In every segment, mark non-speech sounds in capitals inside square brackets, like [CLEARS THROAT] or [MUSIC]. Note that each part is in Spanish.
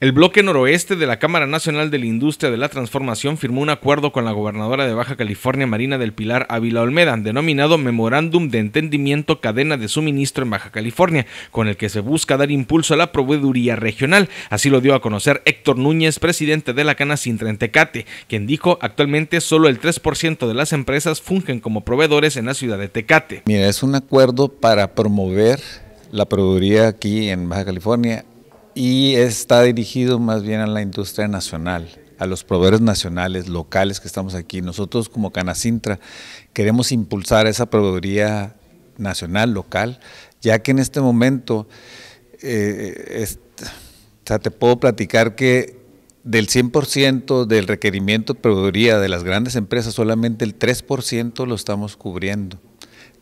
El bloque noroeste de la Cámara Nacional de la Industria de la Transformación firmó un acuerdo con la gobernadora de Baja California Marina del Pilar Ávila Olmeda, denominado Memorándum de Entendimiento Cadena de Suministro en Baja California, con el que se busca dar impulso a la proveeduría regional. Así lo dio a conocer Héctor Núñez, presidente de la Cana Tecate, quien dijo actualmente solo el 3% de las empresas fungen como proveedores en la ciudad de Tecate. Mira, es un acuerdo para promover la proveeduría aquí en Baja California y está dirigido más bien a la industria nacional, a los proveedores nacionales, locales que estamos aquí. Nosotros como Canacintra queremos impulsar esa proveeduría nacional, local, ya que en este momento, eh, o sea, te puedo platicar que del 100% del requerimiento de proveeduría de las grandes empresas, solamente el 3% lo estamos cubriendo.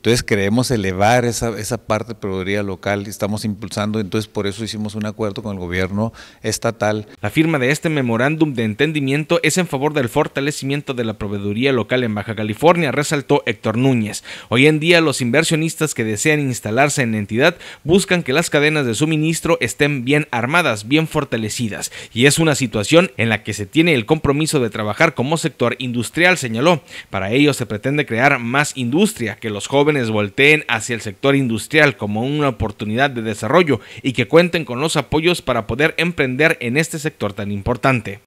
Entonces creemos elevar esa, esa parte de proveeduría local, estamos impulsando, entonces por eso hicimos un acuerdo con el gobierno estatal. La firma de este memorándum de entendimiento es en favor del fortalecimiento de la proveeduría local en Baja California, resaltó Héctor Núñez. Hoy en día los inversionistas que desean instalarse en la entidad buscan que las cadenas de suministro estén bien armadas, bien fortalecidas, y es una situación en la que se tiene el compromiso de trabajar como sector industrial, señaló. Para ello se pretende crear más industria, que los jóvenes volteen hacia el sector industrial como una oportunidad de desarrollo y que cuenten con los apoyos para poder emprender en este sector tan importante.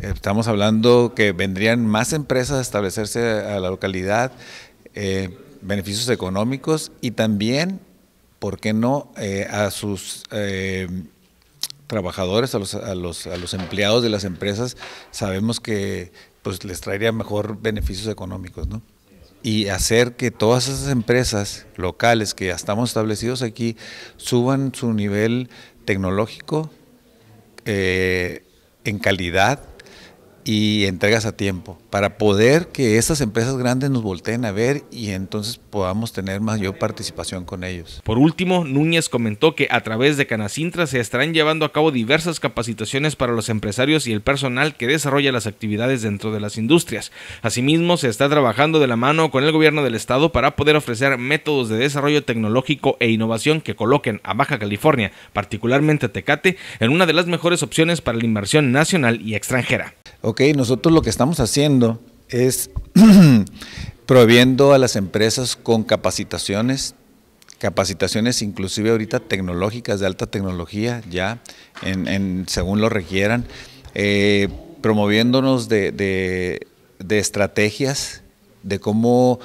estamos hablando que vendrían más empresas a establecerse a la localidad, eh, beneficios económicos y también, ¿por qué no?, eh, a sus... Eh, trabajadores, a los, empleados de las empresas, sabemos que pues, les traería mejor beneficios económicos, ¿no? y hacer que todas esas empresas locales que ya estamos establecidos aquí suban su nivel tecnológico eh, en calidad y entregas a tiempo para poder que esas empresas grandes nos volteen a ver y entonces podamos tener mayor participación con ellos. Por último, Núñez comentó que a través de Canacintra se estarán llevando a cabo diversas capacitaciones para los empresarios y el personal que desarrolla las actividades dentro de las industrias. Asimismo, se está trabajando de la mano con el gobierno del estado para poder ofrecer métodos de desarrollo tecnológico e innovación que coloquen a Baja California, particularmente a Tecate, en una de las mejores opciones para la inversión nacional y extranjera. Ok, nosotros lo que estamos haciendo es [CLEARS THROAT] prohibiendo a las empresas con capacitaciones, capacitaciones inclusive ahorita tecnológicas, de alta tecnología, ya, en, según lo requieran, eh, promoviéndonos de, estrategias de cómo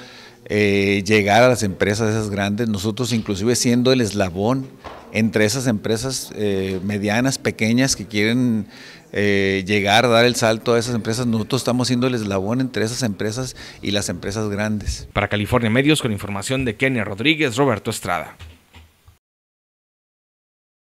eh, llegar a las empresas esas grandes, nosotros inclusive siendo el eslabón entre esas empresas eh, medianas, pequeñas que quieren eh, llegar a dar el salto a esas empresas. Nosotros estamos siendo el eslabón entre esas empresas y las empresas grandes. Para California Medios, con información de Kenia Rodríguez, Roberto Estrada.